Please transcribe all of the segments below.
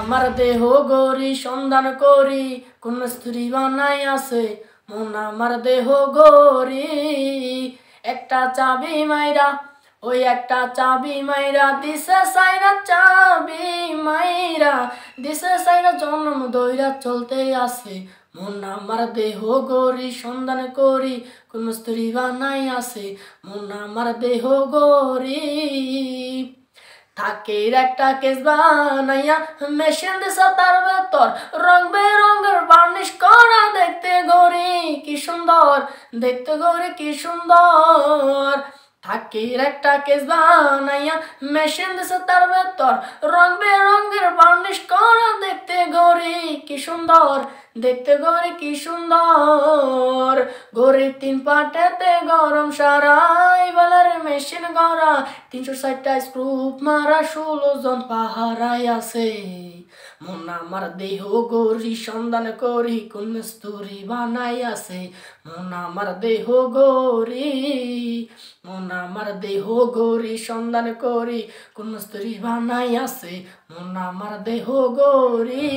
আমার দেহ গৌরী সন্ধান করি কোন স্ত্রী বানাই আছে মোনা মার দেহ গৌরী একটা চাবি মাইরা ওই একটা চাবি মাইরা দিশে সাইরা চাবি মাইরা দিশে সাইরা জন্ম দৈরা চলতে আসে মোনা মার দেহ গৌরী সন্ধান করি কোন স্ত্রী বানাই আসে মোনা মার দেহ গৌরী থাকির একটা কেস বানাইয়া মেশিন দিছে তার ভেতর রং বেরঙের বার্নিশ করা দেখতে গরি কি সুন্দর দেখতে গরি কি সুন্দর থাকির একটা কেস বানাইয়া মেশিন দিছে তার ভেতর রং বেরঙের বার্নিশ করা দেখতে গরি কি সুন্দর দেখতে ঘরে কি সুন্দর ঘরের তিন পাটাতে গরম সারাই বেলার মেশিন গড়া তিনশো ষাটটা স্ক্রুপ মারা ষোলো জন পাহারাই আছে মন আমার দেহ গরি সন্ধান করি কোন স্তুরি বানাই আছে মন আমার দেহ গরি মন আমার দেহ গরি সন্ধান করি কোন স্তুরি বানাই আছে মন আমার দেহ গরি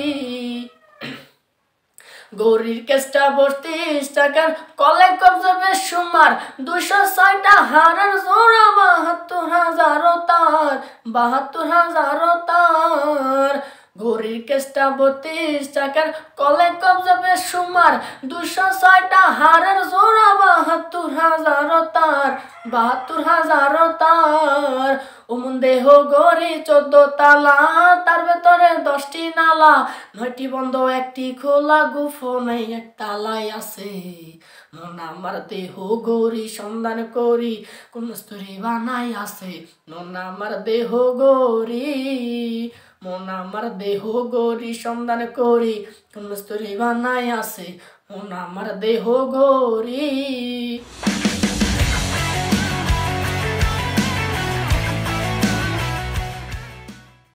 গৌরীর কেসটা বত্রিশ টাকার কলে কবজবে সুমার দুশো ছয়টা হারের জোড়া বাহাত্তর হাজার তার বাহাত্তর হাজার তার গৌরীর কেসটা বত্রিশ টাকার কলে কবজবে সুমার দুশো ছয়টা হারের জোড়া বাহাত্তর হাজার তার বাহাত্তর হাজার তার উমন দেহ গৌরী চোদ্দ তালা দশটি নালা নয়টি বন্ধ একটি খোলা এক তালাই আছে মন আমার দেহ গৌরী সন্ধান করি কোন স্তরে বানাই আছে মন আমার দেহ গৌরী মন আমার দেহ গৌরী সন্ধান করি কোন স্তরে বানাই আছে মন আমার দেহ গৌরী